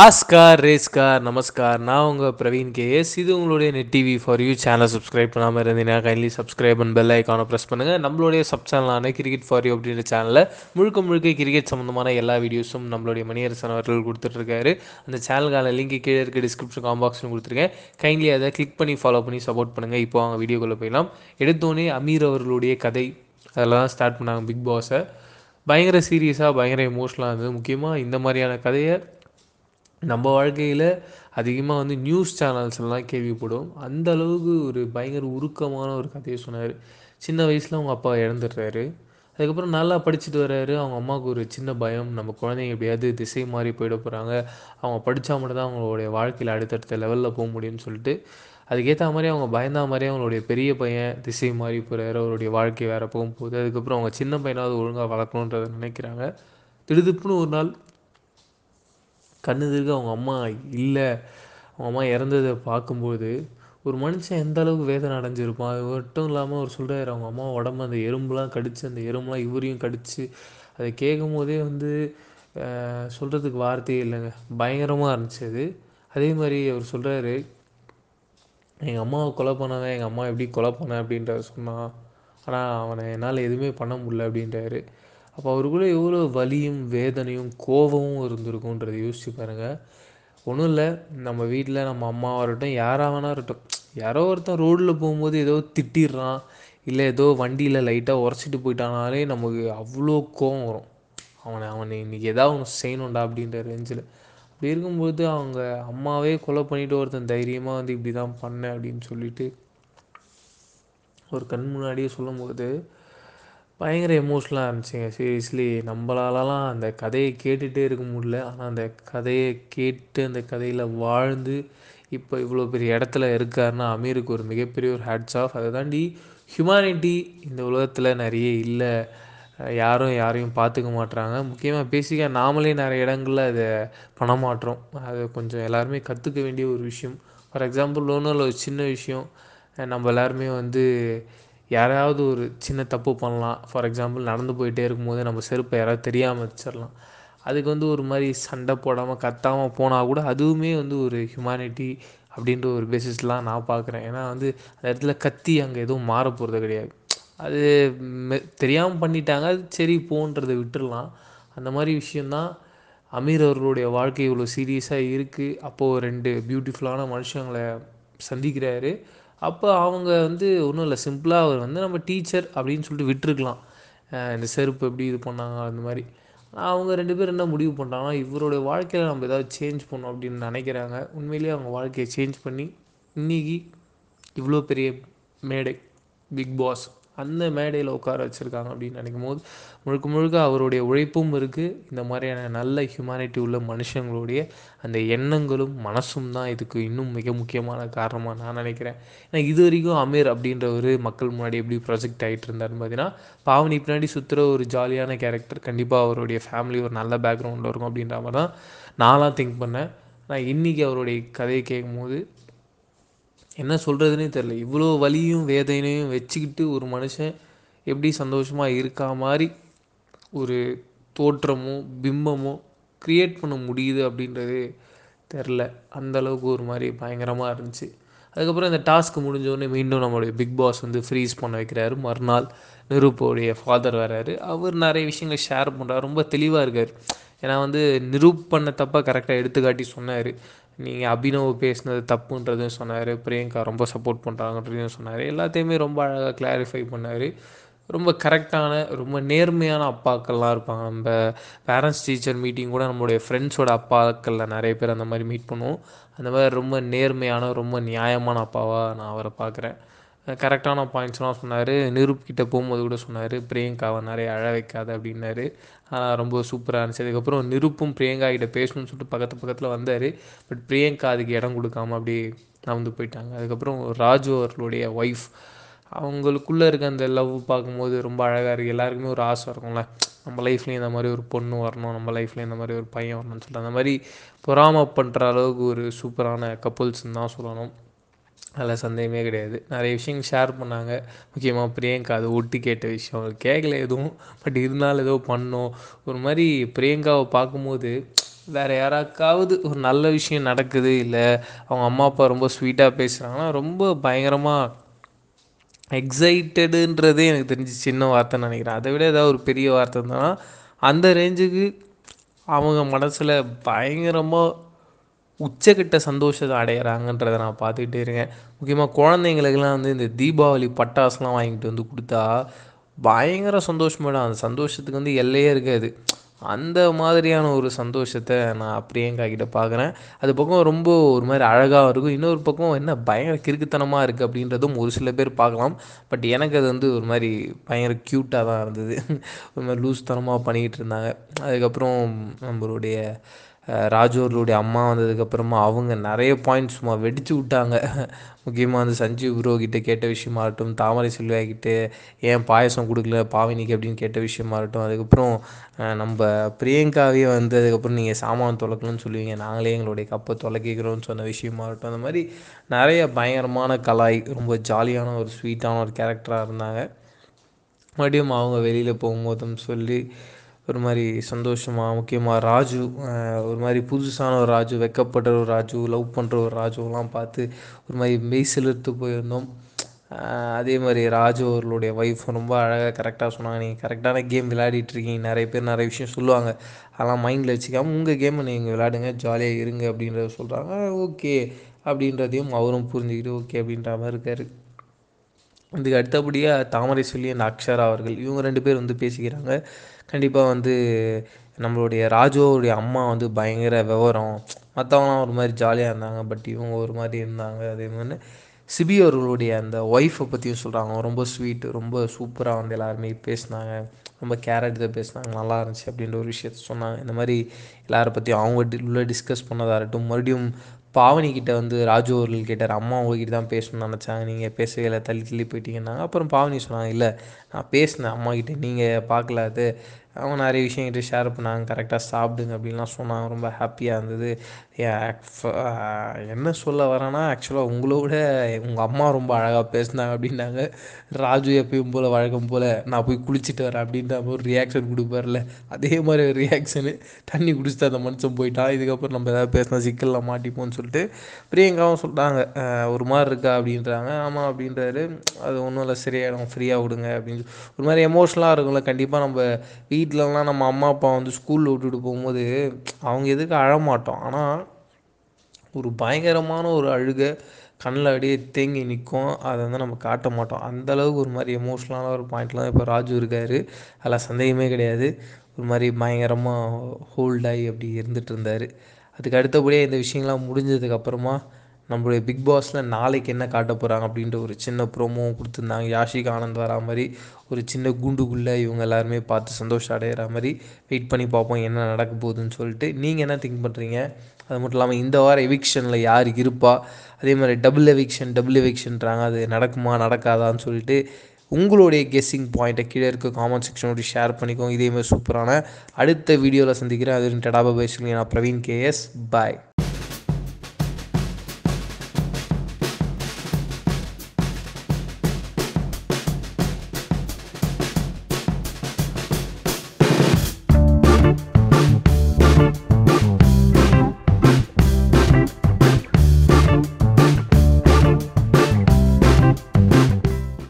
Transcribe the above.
Oscar ரேஸ்கார் நமஸ்கார் நான் உங்கள் Praveen KS இது உங்களுடைய net TV for you channel subscribe பண்ணாமல் இருந்தீங்கன்னா கைண்ட்லி சப்ஸ்கிரைப் அண்ட் பெல் ஐக்கானை ப்ரெஸ் பண்ணுங்கள் நம்மளுடைய சப் சேனலான கிரிக்கெட் ஃபார் யூ அப்படின்ற சேனலில் முழுக்க முழுக்க கிரிக்கெட் சம்மந்தமான எல்லா வீடியோஸும் நம்மளுடைய மணியரசன் அவர்கள் கொடுத்துட்ருக்காரு அந்த சேனலுக்கான லிங்க் கீழே இருக்க டிஸ்கிரிப்ஷன் காம்பாக்ஸும் கொடுத்துருக்கேன் கைண்ட்லி அதை கிளிக் பண்ணி ஃபாலோ பண்ணி சப்போர்ட் பண்ணுங்கள் இப்போ அவங்க வீடியோக்குள்ளே போயிடலாம் எடுத்தோன்னே அமீர் அவர்களுடைய கதை அதெல்லாம் ஸ்டார்ட் பண்ணாங்க பிக் பாஸை பயங்கர சீரியஸாக பயங்கர எமோஷனலாக இருந்தது முக்கியமாக இந்த மாதிரியான கதையை நம்ம வாழ்க்கையில் அதிகமாக வந்து நியூஸ் சேனல்ஸ் எல்லாம் கேள்விப்படும் அந்த அளவுக்கு ஒரு பயங்கர உருக்கமான ஒரு கதையை சொன்னார் சின்ன வயசில் அவங்க அப்பா இறந்துடுறாரு அதுக்கப்புறம் நல்லா படிச்சுட்டு வர்றாரு அவங்க அம்மாவுக்கு ஒரு சின்ன பயம் நம்ம குழந்தைங்க எப்படியாவது திசை மாறி போயிட போகிறாங்க அவங்க படித்தா மட்டும்தான் அவங்களுடைய வாழ்க்கையில் அடுத்தடுத்த லெவலில் போக முடியும்னு சொல்லிட்டு அதுக்கேற்ற மாதிரி அவங்க பயந்தா மாதிரி அவங்களுடைய பெரிய பையன் திசை மாறி போகிறாரு அவருடைய வாழ்க்கை வேறு போகும்போது அதுக்கப்புறம் அவங்க சின்ன பையனாவது ஒழுங்காக வளர்க்கணுன்றதை நினைக்கிறாங்க திடுதுப்புன்னு ஒரு நாள் கண்ணு கண்ணெதிர்க்க அவங்க அம்மா இல்லை அவங்க அம்மா இறந்ததை பார்க்கும்போது ஒரு மனுஷன் எந்த அளவுக்கு வேதனை அடைஞ்சிருப்பான் அது மட்டும் இல்லாமல் அவர் சொல்கிறார் அவங்க அம்மா உடம்பு அந்த எறும்புலாம் கடித்து அந்த எறும்புலாம் இவரையும் கடித்து அதை கேட்கும் போதே வந்து சொல்கிறதுக்கு வார்த்தையே இல்லைங்க பயங்கரமாக இருந்துச்சு அது அதே மாதிரி அவர் சொல்கிறாரு எங்கள் அம்மாவை கொலை பண்ணவன் எங்கள் அம்மா எப்படி கொலை பண்ணேன் அப்படின்ற சொன்னான் ஆனால் அவனை என்னால் எதுவுமே பண்ண முடியல அப்படின்றாரு அப்போ அவருக்குள்ளே எவ்வளோ வலியும் வேதனையும் கோபமும் இருந்திருக்குன்றதை யோசிச்சு பாருங்கள் ஒன்றும் இல்லை நம்ம வீட்டில் நம்ம இருக்கட்டும் யாராக வேணா இருக்கட்டும் யாரோ ஒருத்தன் ரோடில் போகும்போது ஏதோ திட்டிடுறான் இல்லை ஏதோ வண்டியில் லைட்டாக உரைச்சிட்டு போயிட்டானாலே நமக்கு அவ்வளோ கோபம் வரும் அவனை அவனை இன்றைக்கி ஏதாவது ஒன்று செய்யணும்டா அப்படின்ற ரேஞ்சில் அப்படி இருக்கும்போது அவங்க அம்மாவே கொலை பண்ணிவிட்டு ஒருத்தன் தைரியமாக வந்து இப்படி தான் பண்ணேன் அப்படின்னு சொல்லிட்டு ஒரு கண் முன்னாடியே சொல்லும்போது பயங்கர எமோஷ்னலாக இருந்துச்சுங்க சீரியஸ்லி நம்மளாலலாம் அந்த கதையை கேட்டுகிட்டே இருக்க முடியல ஆனால் அந்த கதையை கேட்டு அந்த கதையில் வாழ்ந்து இப்போ இவ்வளோ பெரிய இடத்துல இருக்காருன்னா அமீருக்கு ஒரு மிகப்பெரிய ஒரு ஹேட்ஸ் ஆஃப் அதை தாண்டி ஹியூமானிட்டி இந்த உலகத்தில் நிறைய இல்லை யாரும் யாரையும் பார்த்துக்க மாட்டுறாங்க முக்கியமாக பேசிக்காக நாமளே நிறைய இடங்களில் அதை பண்ண மாட்டோம் அதை கொஞ்சம் எல்லாருமே கற்றுக்க வேண்டிய ஒரு விஷயம் ஃபார் எக்ஸாம்பிள் லோனில் ஒரு சின்ன விஷயம் நம்ம எல்லாருமே வந்து யாராவது ஒரு சின்ன தப்பு பண்ணலாம் ஃபார் எக்ஸாம்பிள் நடந்து போயிட்டே இருக்கும்போது நம்ம செருப்பை யாராவது தெரியாமல் வச்சிடலாம் அதுக்கு வந்து ஒரு மாதிரி சண்டை போடாமல் கத்தாமல் போனால் கூட அதுவுமே வந்து ஒரு ஹியூமானிட்டி அப்படின்ற ஒரு பேசிஸ்லாம் நான் பார்க்குறேன் ஏன்னா வந்து அந்த இடத்துல கத்தி அங்கே எதுவும் மாற போகிறது கிடையாது அது தெரியாமல் பண்ணிட்டாங்க அது சரி போன்றதை விட்டுடலாம் அந்த மாதிரி விஷயந்தான் அமீர் அவர்களுடைய வாழ்க்கை இவ்வளோ சீரியஸாக இருக்குது அப்போது ரெண்டு பியூட்டிஃபுல்லான மனுஷங்களை சந்திக்கிறாரு அப்போ அவங்க வந்து ஒன்றும் இல்லை சிம்பிளாக அவர் வந்து நம்ம டீச்சர் அப்படின்னு சொல்லிட்டு விட்டுருக்கலாம் இந்த செருப்பு எப்படி இது பண்ணாங்க அந்த மாதிரி அவங்க ரெண்டு பேரும் என்ன முடிவு பண்ணுறாங்கன்னா இவருடைய வாழ்க்கையில் நம்ம ஏதாவது சேஞ்ச் பண்ணோம் அப்படின்னு நினைக்கிறாங்க உண்மையிலேயே அவங்க வாழ்க்கையை சேஞ்ச் பண்ணி இன்றைக்கி இவ்வளோ பெரிய மேடை பிக் பாஸ் அந்த மேடையில் உட்கார வச்சுருக்காங்க அப்படின்னு நினைக்கும் போது முழுக்க முழுக்க அவருடைய உழைப்பும் இருக்குது இந்த மாதிரியான நல்ல ஹியூமானிட்டி உள்ள மனுஷங்களுடைய அந்த எண்ணங்களும் மனசும் தான் இதுக்கு இன்னும் மிக முக்கியமான காரணமாக நான் நினைக்கிறேன் ஏன்னா இது வரைக்கும் அமீர் ஒரு மக்கள் முன்னாடி எப்படி ப்ரொஜெக்ட் ஆகிட்டு இருந்தாருன்னு பார்த்தீங்கன்னா பாவனி பின்னாடி சுற்றுற ஒரு ஜாலியான கேரக்டர் கண்டிப்பாக அவருடைய ஃபேமிலி ஒரு நல்ல பேக்ரவுண்டில் இருக்கும் அப்படின்ற மாதிரி தான் நான்லாம் திங்க் பண்ணேன் ஆனால் இன்றைக்கி அவருடைய கதையை கேட்கும்போது என்ன சொல்கிறதுனே தெரில இவ்வளோ வலியும் வேதனையும் வச்சுக்கிட்டு ஒரு மனுஷன் எப்படி சந்தோஷமாக இருக்கா மாதிரி ஒரு தோற்றமோ பிம்பமோ க்ரியேட் பண்ண முடியுது அப்படின்றது தெரில அந்தளவுக்கு ஒரு மாதிரி பயங்கரமாக இருந்துச்சு அதுக்கப்புறம் இந்த டாஸ்க் முடிஞ்சோடனே மீண்டும் நம்மளுடைய பிக் பாஸ் வந்து ஃப்ரீஸ் பண்ண வைக்கிறாரு மறுநாள் நிரூப்போடைய ஃபாதர் வராரு அவர் நிறைய விஷயங்களை ஷேர் பண்ணுறாரு ரொம்ப தெளிவாக இருக்கார் ஏன்னா வந்து நிரூப் பண்ண தப்பாக கரெக்டாக எடுத்துக்காட்டி சொன்னார் நீங்கள் அபினவ் பேசினது தப்புன்றதும் சொன்னார் பிரியங்கா ரொம்ப சப்போர்ட் பண்ணுறாங்கன்றதையும் சொன்னார் எல்லாத்தையுமே ரொம்ப அழகாக கிளாரிஃபை பண்ணார் ரொம்ப கரெக்டான ரொம்ப நேர்மையான அப்பாக்கள்லாம் இருப்பாங்க நம்ம பேரண்ட்ஸ் டீச்சர் மீட்டிங் கூட நம்மளுடைய ஃப்ரெண்ட்ஸோட அப்பாக்களில் நிறைய பேர் அந்த மாதிரி மீட் பண்ணுவோம் அந்த மாதிரி ரொம்ப நேர்மையான ரொம்ப நியாயமான அப்பாவாக நான் அவரை பார்க்குறேன் கரெக்டான பாயிண்ட்ஸ்லாம் சொன்னார் நிரூப் கிட்டே போகும்போது கூட சொன்னார் பிரியங்காவை நிறைய அழ வைக்காது அப்படின்னாரு ரொம்ப சூப்பராக இருந்துச்சு அதுக்கப்புறம் நிருப்பும் பிரியங்கா கிட்ட பேசணும்னு சொல்லிட்டு பக்கத்து பக்கத்தில் வந்தார் பட் பிரியங்கா அதுக்கு இடம் கொடுக்காம அப்படி நடந்து போயிட்டாங்க அதுக்கப்புறம் ராஜு அவர்களுடைய ஒய்ஃப் அவங்களுக்குள்ளே இருக்க அந்த லவ் பார்க்கும்போது ரொம்ப அழகாக இருக்குது எல்லாருக்குமே ஒரு ஆசை இருக்கும்ல நம்ம லைஃப்லேயும் இந்த மாதிரி ஒரு பொண்ணு வரணும் நம்ம லைஃப்லேயும் இந்த மாதிரி ஒரு பையன் வரணும்னு சொல்லிட்டு அந்த மாதிரி பொறாமல் பண்ணுற அளவுக்கு ஒரு சூப்பரான கப்புல்ஸ்ன்னு தான் சொல்லணும் அதில் சந்தேகமே கிடையாது நிறைய விஷயங்கள் ஷேர் பண்ணாங்க முக்கியமாக பிரியங்கா அது ஒட்டு கேட்ட விஷயம் கேட்கல எதுவும் பட் இருந்தாலும் ஏதோ பண்ணோம் ஒரு மாதிரி பிரியங்காவை பார்க்கும்போது வேறு யாராக்காவது ஒரு நல்ல விஷயம் நடக்குது இல்லை அவங்க அம்மா அப்பா ரொம்ப ஸ்வீட்டாக பேசுகிறாங்கன்னா ரொம்ப பயங்கரமாக எக்ஸைட்டடுன்றதே எனக்கு தெரிஞ்சு சின்ன வார்த்தை நினைக்கிறேன் அதை விட ஏதாவது ஒரு பெரிய வார்த்தை இருந்தோன்னா அந்த ரேஞ்சுக்கு அவங்க மனசில் பயங்கரமாக உச்சக்கிட்ட சந்தோஷத்தை அடையிறாங்கன்றதை நான் பார்த்துக்கிட்டே இருக்கேன் முக்கியமாக குழந்தைங்களுக்கெல்லாம் வந்து இந்த தீபாவளி பட்டாசுலாம் வாங்கிட்டு வந்து கொடுத்தா பயங்கர சந்தோஷமாயிடும் அந்த சந்தோஷத்துக்கு வந்து எல்லையே இருக்காது அந்த மாதிரியான ஒரு சந்தோஷத்தை நான் பிரியங்கா கிட்ட பார்க்குறேன் அது பக்கம் ரொம்ப ஒரு மாதிரி அழகாக இருக்கும் இன்னொரு பக்கம் என்ன பயங்கர கிறுக்குத்தனமாக இருக்குது அப்படின்றதும் ஒரு சில பேர் பார்க்கலாம் பட் எனக்கு அது வந்து ஒரு மாதிரி பயங்கர க்யூட்டாக தான் இருந்தது ஒரு மாதிரி லூஸ்தனமாக பண்ணிக்கிட்டு இருந்தாங்க அதுக்கப்புறம் நம்மளுடைய ராஜோர்லுடைய அம்மா வந்ததுக்கப்புறமா அவங்க நிறைய பாயிண்ட்ஸ் சும்மா வெடித்து விட்டாங்க முக்கியமாக வந்து சஞ்சீவ் ப்ரோ கிட்டே கேட்ட விஷயமாகட்டும் தாமரை செல்வியா கிட்டே ஏன் பாயசம் கொடுக்கல பாவினிக்கு அப்படின்னு கேட்ட விஷயமாகட்டும் அதுக்கப்புறம் நம்ம பிரியங்காவே வந்து அதுக்கப்புறம் நீங்கள் சாமான் தொலைக்கணும்னு சொல்லுவீங்க நாங்களே எங்களுடைய கப்பை தொலைக்கிறோம்னு சொன்ன விஷயமாகட்டும் அந்த மாதிரி நிறைய பயங்கரமான கலாய் ரொம்ப ஜாலியான ஒரு ஸ்வீட்டான ஒரு கேரக்டராக இருந்தாங்க மறுபடியும் அவங்க வெளியில் போகும்போதும் சொல்லி ஒரு மாதிரி சந்தோஷமாக முக்கியமாக ராஜு ஒரு மாதிரி புதுசான ஒரு ராஜு வெக்கப்படுற ஒரு ராஜு லவ் பண்ணுற ஒரு ராஜுவெலாம் பார்த்து ஒரு மாதிரி மெய் செலுத்து போயிருந்தோம் அதே மாதிரி ராஜு அவர்களுடைய ஒய்ஃப் ரொம்ப அழகாக கரெக்டாக சொன்னாங்க நீங்கள் கரெக்டான கேம் விளையாடிட்டுருக்கீங்க நிறைய பேர் நிறைய விஷயம் சொல்லுவாங்க அதெல்லாம் மைண்டில் வச்சுக்காம உங்கள் கேமை நீங்கள் விளையாடுங்க ஜாலியாக இருங்க அப்படின்றத சொல்கிறாங்க ஓகே அப்படின்றதையும் அவரும் புரிஞ்சுக்கிட்டு ஓகே அப்படின்ற மாதிரி இருக்காரு இதுக்கு அடுத்தபடியாக தாமரை சொல்லி அந்த அக்ஷரா அவர்கள் இவங்க ரெண்டு பேர் வந்து பேசிக்கிறாங்க கண்டிப்பாக வந்து நம்மளுடைய ராஜோவுடைய அம்மா வந்து பயங்கர விவரம் மற்றவங்களாம் ஒரு மாதிரி ஜாலியாக இருந்தாங்க பட் இவங்க ஒரு மாதிரி இருந்தாங்க அதே மாதிரி சிபி அவர்களுடைய அந்த ஒய்ஃபை பற்றியும் சொல்கிறாங்க ரொம்ப ஸ்வீட்டு ரொம்ப சூப்பராக வந்து எல்லாருமே பேசினாங்க ரொம்ப கேரட் எடுத்து பேசினாங்க நல்லா இருந்துச்சு அப்படின்ற ஒரு விஷயத்த சொன்னாங்க இந்த மாதிரி எல்லாரை பற்றியும் அவங்க உள்ள டிஸ்கஸ் இருக்கட்டும் மறுபடியும் பாவனி வந்து ராஜு அவர்கள் கேட்டார் அம்மா உங்ககிட்ட தான் பேசணும்னு நினச்சாங்க நீங்கள் பேசவே இல்லை தள்ளி தள்ளி போயிட்டீங்கன்னாங்க அப்புறம் பாவனி சொன்னாங்க இல்லை நான் பேசினேன் அம்மாக்கிட்ட நீங்கள் பார்க்கல அது அவங்க நிறைய விஷயம் ஷேர் பண்ணாங்க கரெக்டாக சாப்பிடுங்க அப்படின்லாம் சொன்னாங்க ரொம்ப ஹாப்பியாக இருந்தது uh, என்ன சொல்ல வரேன்னா ஆக்சுவலாக உங்களோட உங்கள் அம்மா ரொம்ப அழகாக பேசினாங்க அப்படின்னாங்க ராஜு எப்பயும் போல் வழக்கம் போல் நான் போய் குளிச்சுட்டு வரேன் அப்படின்ற ஒரு ரியாக்ஷன் கொடுப்பார்ல அதே மாதிரி ஒரு ரியாக்ஷனு தண்ணி குடிச்சிட்டு அந்த மனுஷன் போயிட்டான் இதுக்கப்புறம் நம்ம எதாவது பேசினா சிக்கலில் மாட்டிப்போம்னு சொல்லிட்டு பிரியங்காவும் சொல்லிட்டாங்க ஒரு மாதிரி இருக்கா அப்படின்றாங்க ஆமாம் அப்படின்றாரு அது ஒன்றும் இல்லை சரியாயிடும் ஃப்ரீயாக விடுங்க அப்படின்னு ஒரு மாதிரி எமோஷனலாக இருக்கும்ல கண்டிப்பாக நம்ம வீட்டிலலாம் நம்ம அம்மா அப்பா வந்து ஸ்கூலில் விட்டுட்டு போகும்போது அவங்க எதுக்கு அழமாட்டோம் ஆனால் ஒரு பயங்கரமான ஒரு அழுகை கண்ணில் அப்படியே தேங்கி நிற்கும் அதை வந்து நம்ம காட்ட மாட்டோம் அந்தளவுக்கு ஒரு மாதிரி எமோஷ்னலான ஒரு பாயிண்ட்லாம் இப்போ ராஜு இருக்கார் அதில் சந்தேகமே கிடையாது ஒரு மாதிரி பயங்கரமாக ஹோல்டாகி அப்படி இருந்துகிட்டு இருந்தார் அதுக்கு அடுத்தபடியாக இந்த விஷயங்கள்லாம் முடிஞ்சதுக்கப்புறமா நம்மளுடைய பிக் பாஸில் நாளைக்கு என்ன காட்ட போகிறாங்க அப்படின்ற ஒரு சின்ன ப்ரோமோவும் கொடுத்துருந்தாங்க யாஷிக் ஆனந்த் வரா மாதிரி ஒரு சின்ன குண்டுக்குள்ளே இவங்க எல்லாருமே பார்த்து சந்தோஷம் அடைகிற மாதிரி வெயிட் பண்ணி பார்ப்போம் என்ன நடக்க போகுதுன்னு சொல்லிட்டு நீங்கள் என்ன திங்க் பண்ணுறீங்க அது மட்டும் இல்லாமல் இந்த வாரம் எவிக்ஷனில் யார் இருப்பா அதே மாதிரி டபுள் எவிக்ஷன் டபுள் எவிக்ஷன்றாங்க அது நடக்குமா நடக்காதான்னு சொல்லிட்டு உங்களுடைய கெஸ்ஸிங் பாயிண்ட்டை கீழே இருக்க காமெண்ட் செக்ஷனோட ஷேர் பண்ணிக்கோங்க இதேமாதிரி சூப்பரான அடுத்த வீடியோவில் சந்திக்கிறேன் அது டடாபா பேசுகிறீங்க நான் பிரவீன் கேஎஸ் பாய்